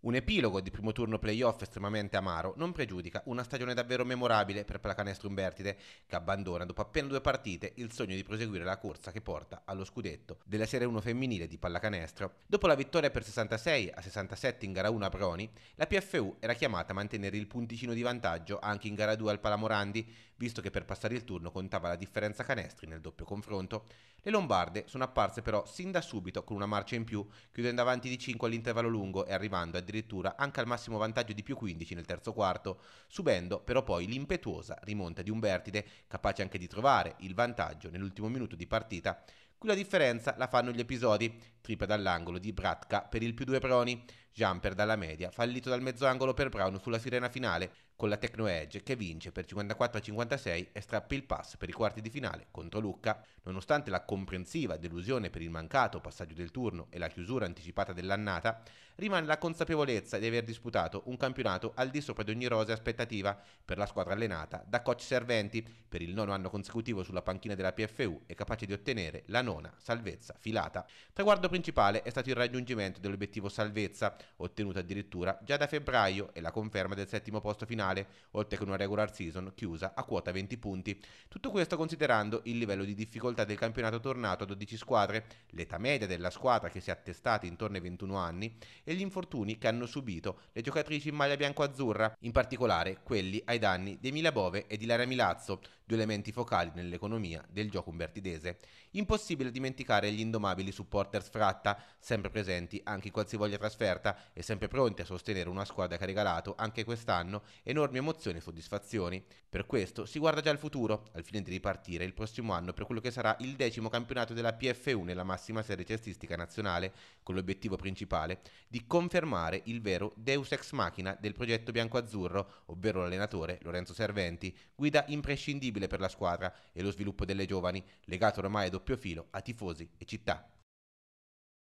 Un epilogo di primo turno playoff estremamente amaro non pregiudica una stagione davvero memorabile per Placanestro Umbertide, che abbandona dopo appena due partite il sogno di proseguire la corsa che porta allo scudetto della Serie 1 femminile di pallacanestro. Dopo la vittoria per 66 a 67 in gara 1 a Broni, la PFU era chiamata a mantenere il punticino di vantaggio anche in gara 2 al Palamorandi, visto che per passare il turno contava la differenza canestri nel doppio confronto, le Lombarde sono apparse però sin da subito con una marcia in più, chiudendo avanti di 5 all'intervallo lungo e arrivando addirittura anche al massimo vantaggio di più 15 nel terzo quarto, subendo però poi l'impetuosa rimonta di Umbertide, capace anche di trovare il vantaggio nell'ultimo minuto di partita, Qui la differenza la fanno gli episodi, Tripa dall'angolo di Bratka per il più due proni. Jumper dalla media, fallito dal mezzo angolo per Brown sulla sirena finale, con la Tecno Edge che vince per 54-56 e strappa il pass per i quarti di finale contro Lucca. Nonostante la comprensiva delusione per il mancato passaggio del turno e la chiusura anticipata dell'annata, rimane la consapevolezza di aver disputato un campionato al di sopra di ogni rosa aspettativa per la squadra allenata da coach Serventi per il nono anno consecutivo sulla panchina della PFU e capace di ottenere la nona salvezza filata. Traguardo principale è stato il raggiungimento dell'obiettivo salvezza, ottenuto addirittura già da febbraio e la conferma del settimo posto finale, oltre che una regular season chiusa a quota 20 punti. Tutto questo considerando il livello di difficoltà del campionato tornato a 12 squadre, l'età media della squadra che si è attestata intorno ai 21 anni e gli infortuni che hanno subito le giocatrici in maglia bianco-azzurra, in particolare quelli ai danni di Emilia Bove e di Lara Milazzo, due elementi focali nell'economia del gioco umbertidese. Impossibile dimenticare gli indomabili supporters fra fatta, sempre presenti anche in qualsivoglia trasferta e sempre pronti a sostenere una squadra che ha regalato anche quest'anno enormi emozioni e soddisfazioni. Per questo si guarda già al futuro, al fine di ripartire il prossimo anno per quello che sarà il decimo campionato della PFU nella massima serie cestistica nazionale, con l'obiettivo principale di confermare il vero deus ex machina del progetto bianco-azzurro, ovvero l'allenatore Lorenzo Serventi, guida imprescindibile per la squadra e lo sviluppo delle giovani, legato ormai a doppio filo a tifosi e città.